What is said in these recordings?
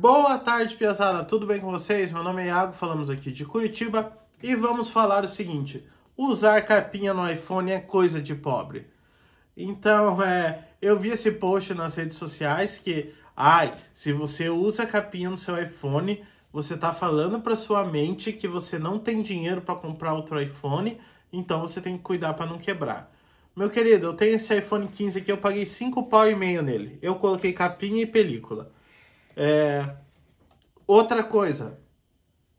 Boa tarde, Piazada! Tudo bem com vocês? Meu nome é Iago, falamos aqui de Curitiba e vamos falar o seguinte: usar capinha no iPhone é coisa de pobre. Então, é, eu vi esse post nas redes sociais que, ai, se você usa capinha no seu iPhone, você tá falando para sua mente que você não tem dinheiro para comprar outro iPhone, então você tem que cuidar para não quebrar. Meu querido, eu tenho esse iPhone 15 aqui, eu paguei 5 pau e meio nele. Eu coloquei capinha e película. É... Outra coisa,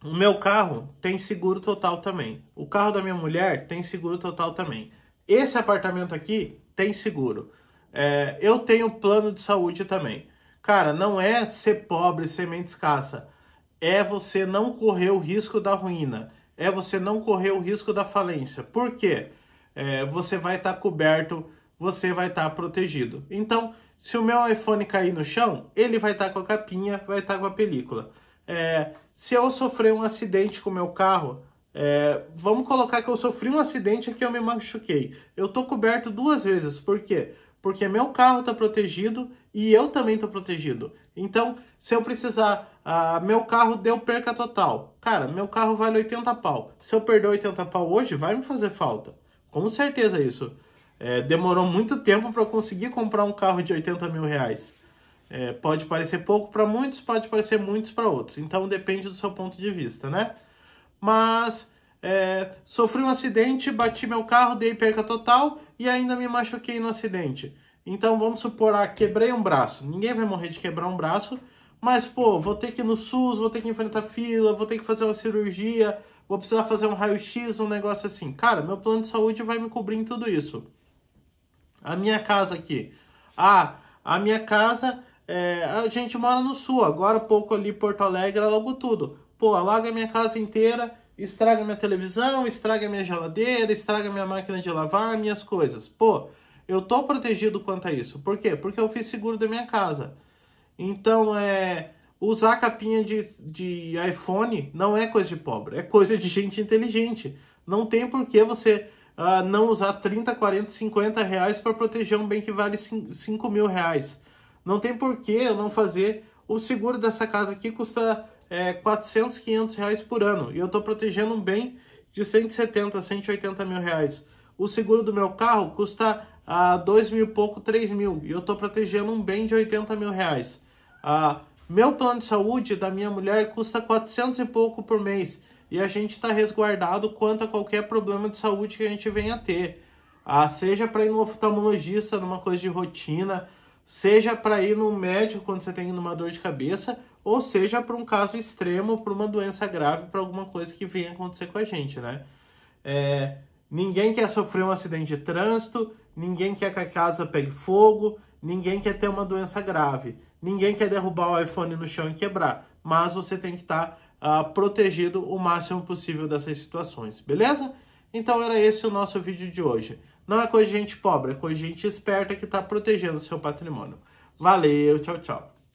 o meu carro tem seguro total também. O carro da minha mulher tem seguro total também. Esse apartamento aqui tem seguro. É... Eu tenho plano de saúde também. Cara, não é ser pobre, ser mente escassa. É você não correr o risco da ruína. É você não correr o risco da falência. Por quê? É... Você vai estar tá coberto, você vai estar tá protegido. Então, se o meu iPhone cair no chão, ele vai estar tá com a capinha, vai estar tá com a película. É, se eu sofrer um acidente com o meu carro, é, vamos colocar que eu sofri um acidente e que eu me machuquei. Eu tô coberto duas vezes, por quê? Porque meu carro tá protegido e eu também tô protegido. Então, se eu precisar, ah, meu carro deu perca total. Cara, meu carro vale 80 pau. Se eu perder 80 pau hoje, vai me fazer falta. Com certeza é isso. É, demorou muito tempo para eu conseguir comprar um carro de 80 mil reais. É, pode parecer pouco para muitos, pode parecer muitos para outros. Então depende do seu ponto de vista, né? Mas é, sofri um acidente, bati meu carro, dei perca total e ainda me machuquei no acidente. Então vamos supor, ah, quebrei um braço. Ninguém vai morrer de quebrar um braço, mas pô, vou ter que ir no SUS, vou ter que enfrentar fila, vou ter que fazer uma cirurgia, vou precisar fazer um raio-x, um negócio assim. Cara, meu plano de saúde vai me cobrir em tudo isso. A minha casa aqui. Ah, a minha casa, é, a gente mora no sul, agora pouco ali Porto Alegre logo tudo. Pô, alaga minha casa inteira, estraga minha televisão, estraga minha geladeira, estraga minha máquina de lavar, minhas coisas. Pô, eu tô protegido quanto a isso. Por quê? Porque eu fiz seguro da minha casa. Então, é, usar capinha de, de iPhone não é coisa de pobre, é coisa de gente inteligente. Não tem por que você uh, não usar 30, 40, 50 reais para proteger um bem que vale 5 mil reais. Não tem porquê eu não fazer o seguro dessa casa aqui custa é, 400, 500 reais por ano. E eu estou protegendo um bem de 170, 180 mil reais. O seguro do meu carro custa ah, 2 mil e pouco, 3 mil. E eu estou protegendo um bem de 80 mil reais. Ah, meu plano de saúde da minha mulher custa 400 e pouco por mês e a gente está resguardado quanto a qualquer problema de saúde que a gente venha a ter. Ah, seja para ir no oftalmologista numa coisa de rotina, seja para ir no médico quando você tem uma dor de cabeça, ou seja para um caso extremo, para uma doença grave, para alguma coisa que venha acontecer com a gente, né? É, ninguém quer sofrer um acidente de trânsito, ninguém quer que a casa pegue fogo, ninguém quer ter uma doença grave, ninguém quer derrubar o iPhone no chão e quebrar, mas você tem que estar tá uh, protegido o máximo possível dessas situações, beleza? Então era esse o nosso vídeo de hoje. Não é coisa de gente pobre, é coisa de gente esperta que está protegendo o seu patrimônio. Valeu, tchau, tchau.